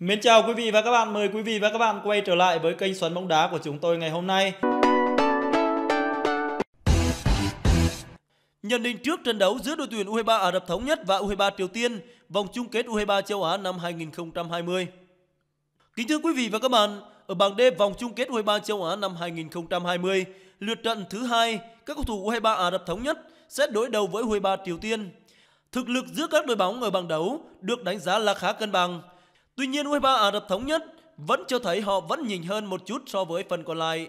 Mến chào quý vị và các bạn, mời quý vị và các bạn quay trở lại với kênh Xoắn bóng đá của chúng tôi ngày hôm nay. Nhận định trước trận đấu giữa đội tuyển U23 Ả Rập Thống Nhất và U23 Triều Tiên vòng chung kết U23 châu Á năm 2020. Kính thưa quý vị và các bạn, ở bảng D vòng chung kết U23 châu Á năm 2020, lượt trận thứ hai, các cầu thủ U23 Ả Rập Thống Nhất sẽ đối đầu với U23 Triều Tiên. Thực lực giữa các đội bóng ở bảng đấu được đánh giá là khá cân bằng Tuy nhiên U23 Ả Rập Thống Nhất vẫn cho thấy họ vẫn nhỉnh hơn một chút so với phần còn lại.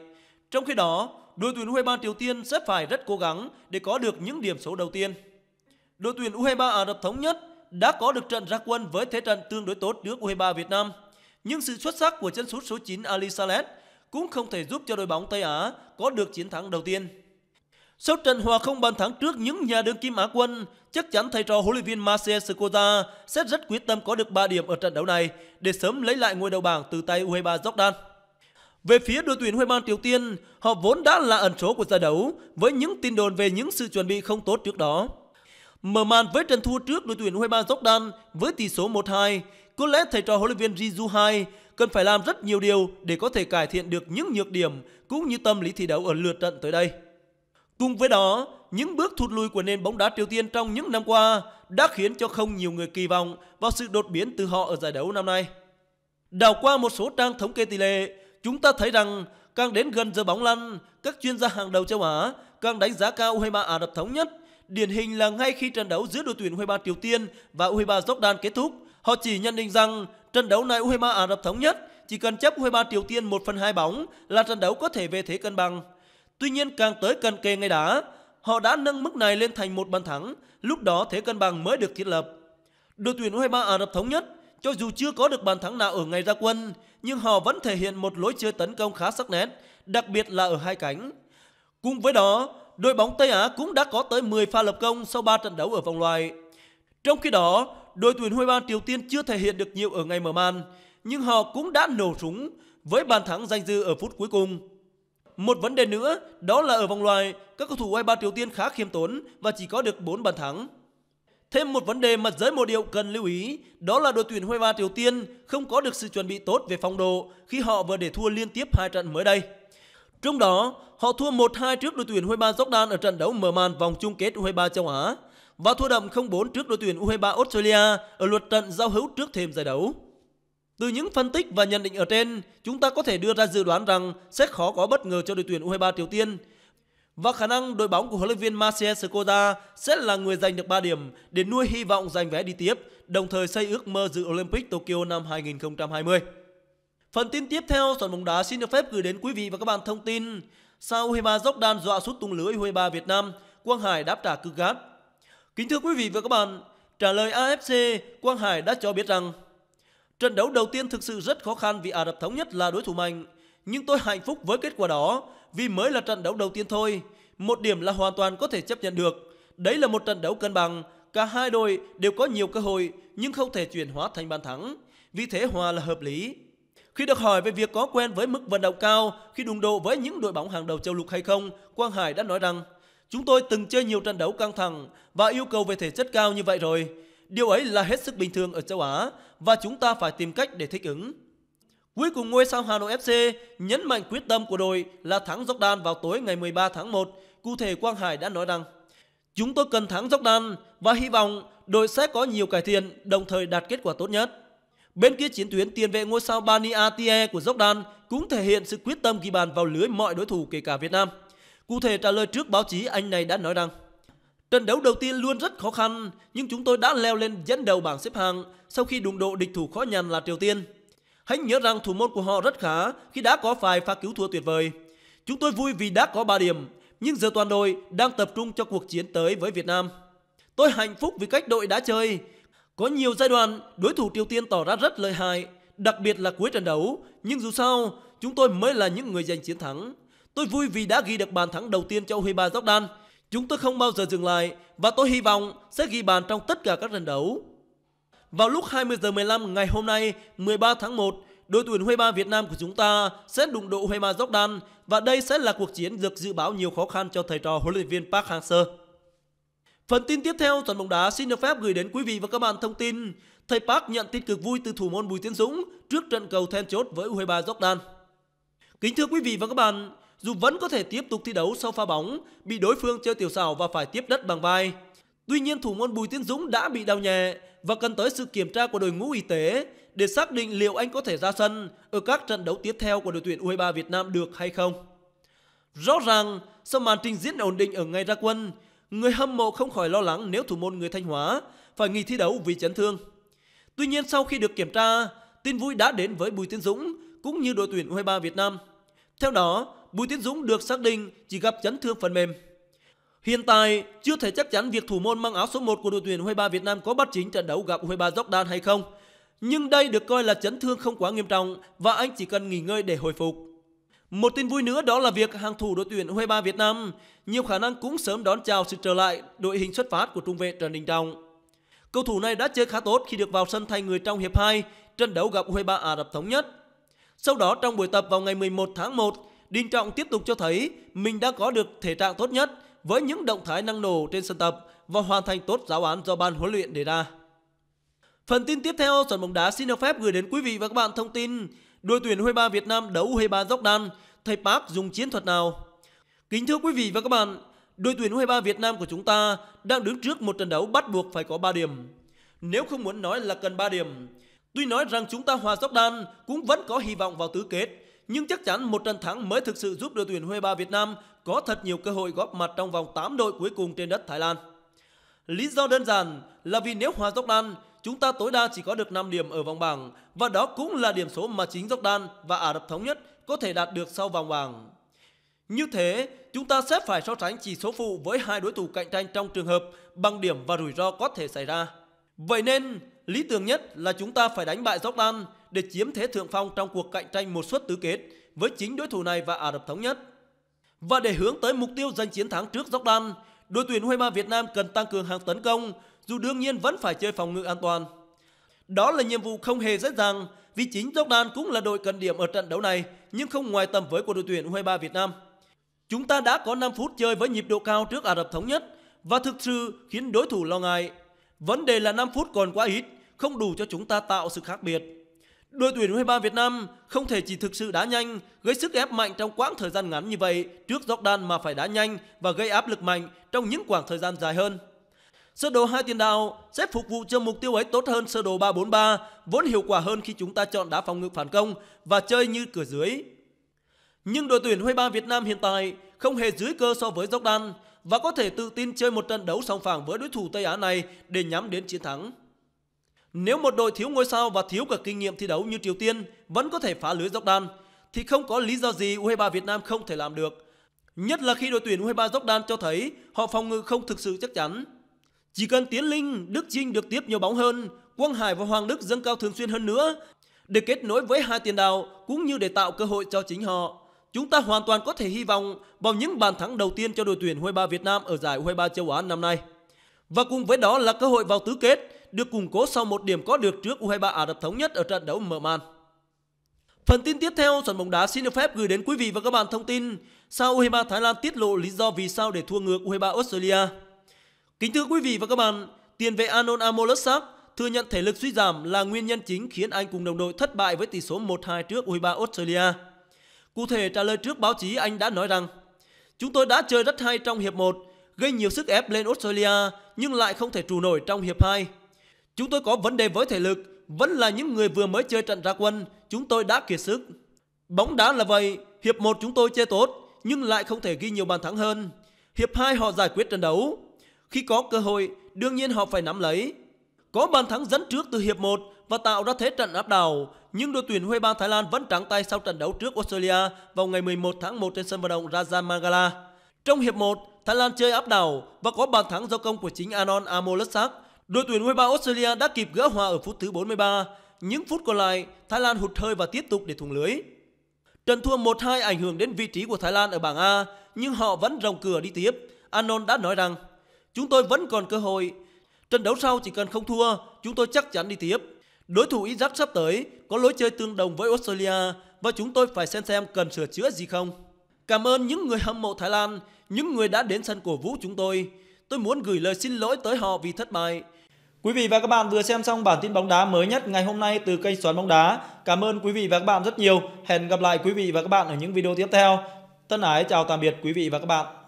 Trong khi đó, đội tuyển U23 Triều Tiên sẽ phải rất cố gắng để có được những điểm số đầu tiên. Đội tuyển U23 Ả Rập Thống Nhất đã có được trận ra quân với thế trận tương đối tốt trước U23 Việt Nam. Nhưng sự xuất sắc của chân sút số 9 Ali Salet cũng không thể giúp cho đội bóng Tây Á có được chiến thắng đầu tiên. Sau trận hòa không bàn thắng trước những nhà đương kim Á quân, chắc chắn thầy trò huấn luyện viên Marcel Scotta sẽ rất quyết tâm có được 3 điểm ở trận đấu này để sớm lấy lại ngôi đầu bảng từ tay U23 Jordan. Về phía đội tuyển U23 Ban Triều Tiên, họ vốn đã là ẩn số của giải đấu với những tin đồn về những sự chuẩn bị không tốt trước đó. Mở màn với trận thua trước đội tuyển U23 Jordan với tỷ số 1-2, có lẽ thầy trò huấn luyện viên Ji Ju Hai cần phải làm rất nhiều điều để có thể cải thiện được những nhược điểm cũng như tâm lý thi đấu ở lượt trận tới đây. Cùng với đó, những bước thụt lùi của nền bóng đá Triều Tiên trong những năm qua đã khiến cho không nhiều người kỳ vọng vào sự đột biến từ họ ở giải đấu năm nay. Đào qua một số trang thống kê tỷ lệ, chúng ta thấy rằng càng đến gần giờ bóng lăn, các chuyên gia hàng đầu châu Á càng đánh giá cao U23 Ả Rập Thống Nhất. Điển hình là ngay khi trận đấu giữa đội tuyển U23 Triều Tiên và U23 Jordan kết thúc, họ chỉ nhận định rằng trận đấu này U23 Ả Rập Thống Nhất chỉ cần chấp U23 Triều Tiên 1 phần 2 bóng là trận đấu có thể về thế cân bằng. Tuy nhiên càng tới cần kề ngay đá, họ đã nâng mức này lên thành một bàn thắng, lúc đó thế cân bằng mới được thiết lập. Đội tuyển U23 Ả Rập Thống Nhất, cho dù chưa có được bàn thắng nào ở ngày ra quân, nhưng họ vẫn thể hiện một lối chơi tấn công khá sắc nét, đặc biệt là ở hai cánh. Cùng với đó, đội bóng Tây Á cũng đã có tới 10 pha lập công sau 3 trận đấu ở vòng loại. Trong khi đó, đội tuyển U23 Triều Tiên chưa thể hiện được nhiều ở ngày mở màn, nhưng họ cũng đã nổ súng với bàn thắng danh dự ở phút cuối cùng. Một vấn đề nữa đó là ở vòng loại, các cầu thủ U23 Triều Tiên khá khiêm tốn và chỉ có được 4 bàn thắng. Thêm một vấn đề mà giới mộ điệu cần lưu ý, đó là đội tuyển U23 Triều Tiên không có được sự chuẩn bị tốt về phong độ khi họ vừa để thua liên tiếp hai trận mới đây. Trong đó, họ thua 1-2 trước đội tuyển U23 Jordan ở trận đấu mở màn vòng chung kết U23 châu Á và thua đậm 0-4 trước đội tuyển U23 Australia ở lượt trận giao hữu trước thêm giải đấu. Từ những phân tích và nhận định ở trên, chúng ta có thể đưa ra dự đoán rằng sẽ khó có bất ngờ cho đội tuyển U23 Triều Tiên. Và khả năng đội bóng của huấn luyện viên Marcel Skoda sẽ là người giành được 3 điểm để nuôi hy vọng giành vé đi tiếp, đồng thời xây ước mơ dự Olympic Tokyo năm 2020. Phần tin tiếp theo, soạn bóng đá xin được phép gửi đến quý vị và các bạn thông tin sau U23 Jordan dọa sút tung lưới U23 Việt Nam, Quang Hải đáp trả cự gắt. Kính thưa quý vị và các bạn, trả lời AFC, Quang Hải đã cho biết rằng Trận đấu đầu tiên thực sự rất khó khăn vì Ả Rập Thống Nhất là đối thủ mạnh. Nhưng tôi hạnh phúc với kết quả đó vì mới là trận đấu đầu tiên thôi. Một điểm là hoàn toàn có thể chấp nhận được. Đấy là một trận đấu cân bằng. Cả hai đội đều có nhiều cơ hội nhưng không thể chuyển hóa thành bàn thắng. Vì thế hòa là hợp lý. Khi được hỏi về việc có quen với mức vận động cao khi đụng độ với những đội bóng hàng đầu châu lục hay không, Quang Hải đã nói rằng Chúng tôi từng chơi nhiều trận đấu căng thẳng và yêu cầu về thể chất cao như vậy rồi. Điều ấy là hết sức bình thường ở châu Á và chúng ta phải tìm cách để thích ứng. Cuối cùng ngôi sao Hà Nội FC nhấn mạnh quyết tâm của đội là thắng Jordan vào tối ngày 13 tháng 1. Cụ thể Quang Hải đã nói rằng Chúng tôi cần thắng Jordan và hy vọng đội sẽ có nhiều cải thiện đồng thời đạt kết quả tốt nhất. Bên kia chiến tuyến tiền vệ ngôi sao Bani Atie của Jordan cũng thể hiện sự quyết tâm ghi bàn vào lưới mọi đối thủ kể cả Việt Nam. Cụ thể trả lời trước báo chí anh này đã nói rằng Trận đấu đầu tiên luôn rất khó khăn, nhưng chúng tôi đã leo lên dẫn đầu bảng xếp hạng sau khi đụng độ địch thủ khó nhằn là Triều Tiên. Hãy nhớ rằng thủ môn của họ rất khá khi đã có vài pha cứu thua tuyệt vời. Chúng tôi vui vì đã có 3 điểm, nhưng giờ toàn đội đang tập trung cho cuộc chiến tới với Việt Nam. Tôi hạnh phúc vì cách đội đã chơi. Có nhiều giai đoạn, đối thủ Triều Tiên tỏ ra rất lợi hại, đặc biệt là cuối trận đấu. Nhưng dù sao, chúng tôi mới là những người giành chiến thắng. Tôi vui vì đã ghi được bàn thắng đầu tiên cho U23 Jordan Chúng tôi không bao giờ dừng lại và tôi hy vọng sẽ ghi bàn trong tất cả các trận đấu. Vào lúc 20 giờ 15 ngày hôm nay, 13 tháng 1, đội tuyển U23 Ba Việt Nam của chúng ta sẽ đụng độ U23 Jordan và đây sẽ là cuộc chiến được dự báo nhiều khó khăn cho thầy trò huấn luyện viên Park Hang-seo. Phần tin tiếp theo toàn bóng đá xin được phép gửi đến quý vị và các bạn thông tin thầy Park nhận tin cực vui từ thủ môn Bùi Tiến Dũng trước trận cầu then chốt với U23 Jordan. Kính thưa quý vị và các bạn, dù vẫn có thể tiếp tục thi đấu sau pha bóng, bị đối phương chơi tiểu xảo và phải tiếp đất bằng vai. Tuy nhiên thủ môn Bùi Tiến Dũng đã bị đau nhẹ và cần tới sự kiểm tra của đội ngũ y tế để xác định liệu anh có thể ra sân ở các trận đấu tiếp theo của đội tuyển U23 Việt Nam được hay không. Rõ ràng, sau màn trình diễn ổn định ở ngay ra quân, người hâm mộ không khỏi lo lắng nếu thủ môn người Thanh Hóa phải nghỉ thi đấu vì chấn thương. Tuy nhiên sau khi được kiểm tra, tin vui đã đến với Bùi Tiến Dũng cũng như đội tuyển U23 Việt Nam. Theo đó, Bùi Tiến Dũng được xác định chỉ gặp chấn thương phần mềm. Hiện tại, chưa thể chắc chắn việc thủ môn mang áo số 1 của đội tuyển U23 Việt Nam có bắt chính trận đấu gặp U23 Jordan hay không. Nhưng đây được coi là chấn thương không quá nghiêm trọng và anh chỉ cần nghỉ ngơi để hồi phục. Một tin vui nữa đó là việc hàng thủ đội tuyển U23 Việt Nam nhiều khả năng cũng sớm đón chào sự trở lại đội hình xuất phát của trung vệ Trần Đình Trọng. Cầu thủ này đã chơi khá tốt khi được vào sân thay người trong hiệp 2 trận đấu gặp U23 Ả Rập Thống Nhất. Sau đó trong buổi tập vào ngày 11 tháng 1, Đinh Trọng tiếp tục cho thấy mình đã có được thể trạng tốt nhất với những động thái năng nổ trên sân tập và hoàn thành tốt giáo án do ban huấn luyện đề ra. Phần tin tiếp theo, sân bóng đá xin được phép gửi đến quý vị và các bạn thông tin đội tuyển U23 Việt Nam đấu U23 Jordan, thầy Park dùng chiến thuật nào? Kính thưa quý vị và các bạn, đội tuyển U23 Việt Nam của chúng ta đang đứng trước một trận đấu bắt buộc phải có 3 điểm. Nếu không muốn nói là cần 3 điểm, tuy nói rằng chúng ta hòa Jordan cũng vẫn có hy vọng vào tứ kết, nhưng chắc chắn một trận thắng mới thực sự giúp đội tuyển U23 Việt Nam có thật nhiều cơ hội góp mặt trong vòng 8 đội cuối cùng trên đất Thái Lan. Lý do đơn giản là vì nếu hòa Jordan, chúng ta tối đa chỉ có được 5 điểm ở vòng bảng và đó cũng là điểm số mà chính Jordan và Ả Rập Thống Nhất có thể đạt được sau vòng bảng. Như thế, chúng ta sẽ phải so sánh chỉ số phụ với hai đối thủ cạnh tranh trong trường hợp bằng điểm và rủi ro có thể xảy ra. Vậy nên, lý tưởng nhất là chúng ta phải đánh bại Jordan để chiếm thế thượng phong trong cuộc cạnh tranh một suất tứ kết với chính đối thủ này và Ả Rập Thống Nhất. Và để hướng tới mục tiêu giành chiến thắng trước Jordan, đội tuyển U23 Việt Nam cần tăng cường hàng tấn công, dù đương nhiên vẫn phải chơi phòng ngự an toàn. Đó là nhiệm vụ không hề dễ dàng, vì chính Jordan cũng là đội cần điểm ở trận đấu này, nhưng không ngoài tầm với của đội tuyển U23 Việt Nam. Chúng ta đã có 5 phút chơi với nhịp độ cao trước Ả Rập Thống Nhất và thực sự khiến đối thủ lo ngại. Vấn đề là 5 phút còn quá ít, không đủ cho chúng ta tạo sự khác biệt. Đội tuyển U23 Việt Nam không thể chỉ thực sự đá nhanh, gây sức ép mạnh trong quãng thời gian ngắn như vậy trước Jordan mà phải đá nhanh và gây áp lực mạnh trong những khoảng thời gian dài hơn. Sơ đồ hai tiền đạo sẽ phục vụ cho mục tiêu ấy tốt hơn sơ đồ 343, vốn hiệu quả hơn khi chúng ta chọn đá phòng ngự phản công và chơi như cửa dưới. Nhưng đội tuyển U23 Việt Nam hiện tại không hề dưới cơ so với Jordan và có thể tự tin chơi một trận đấu song phẳng với đối thủ Tây Á này để nhắm đến chiến thắng. Nếu một đội thiếu ngôi sao và thiếu cả kinh nghiệm thi đấu như Triều Tiên vẫn có thể phá lưới Jordan, thì không có lý do gì U23 Việt Nam không thể làm được. Nhất là khi đội tuyển U23 Jordan cho thấy họ phòng ngự không thực sự chắc chắn. Chỉ cần Tiến Linh, Đức Trinh được tiếp nhiều bóng hơn, Quang Hải và Hoàng Đức dâng cao thường xuyên hơn nữa để kết nối với hai tiền đạo cũng như để tạo cơ hội cho chính họ. Chúng ta hoàn toàn có thể hy vọng vào những bàn thắng đầu tiên cho đội tuyển U23 Việt Nam ở giải U23 châu Á năm nay. Và cùng với đó là cơ hội vào tứ kết được củng cố sau một điểm có được trước U23 Ả Rập Thống Nhất ở trận đấu mở màn. Phần tin tiếp theo, sàn bóng đá xin được phép gửi đến quý vị và các bạn thông tin sao U23 Thái Lan tiết lộ lý do vì sao để thua ngược U23 Australia. Kính thưa quý vị và các bạn, tiền vệ Anon Amolosap thừa nhận thể lực suy giảm là nguyên nhân chính khiến anh cùng đồng đội thất bại với tỷ số 1-2 trước U23 Australia. Cụ thể trả lời trước báo chí anh đã nói rằng Chúng tôi đã chơi rất hay trong hiệp 1, gây nhiều sức ép lên Australia nhưng lại không thể trụ nổi trong hiệp 2. Chúng tôi có vấn đề với thể lực, vẫn là những người vừa mới chơi trận ra quân, chúng tôi đã kiệt sức. Bóng đá là vậy, hiệp 1 chúng tôi chơi tốt, nhưng lại không thể ghi nhiều bàn thắng hơn. Hiệp 2 họ giải quyết trận đấu. Khi có cơ hội, đương nhiên họ phải nắm lấy. Có bàn thắng dẫn trước từ hiệp 1 và tạo ra thế trận áp đảo, nhưng đội tuyển U23 Thái Lan vẫn trắng tay sau trận đấu trước Australia vào ngày 11 tháng 1 trên sân vận động Raja Mangala. Trong hiệp 1, Thái Lan chơi áp đảo và có bàn thắng do công của chính Anon Amolasak Đội tuyển U23 Australia đã kịp gỡ hòa ở phút thứ 43. Những phút còn lại, Thái Lan hụt hơi và tiếp tục để thủng lưới. Trận thua 1-2 ảnh hưởng đến vị trí của Thái Lan ở bảng A, nhưng họ vẫn rồng cửa đi tiếp. Anon đã nói rằng, chúng tôi vẫn còn cơ hội. Trận đấu sau chỉ cần không thua, chúng tôi chắc chắn đi tiếp. Đối thủ Iraq sắp tới có lối chơi tương đồng với Australia và chúng tôi phải xem xem cần sửa chữa gì không. Cảm ơn những người hâm mộ Thái Lan, những người đã đến sân cổ vũ chúng tôi. Tôi muốn gửi lời xin lỗi tới họ vì thất bại, Quý vị và các bạn vừa xem xong bản tin bóng đá mới nhất ngày hôm nay từ kênh Xoắn bóng đá. Cảm ơn quý vị và các bạn rất nhiều. Hẹn gặp lại quý vị và các bạn ở những video tiếp theo. Thân ái chào tạm biệt quý vị và các bạn.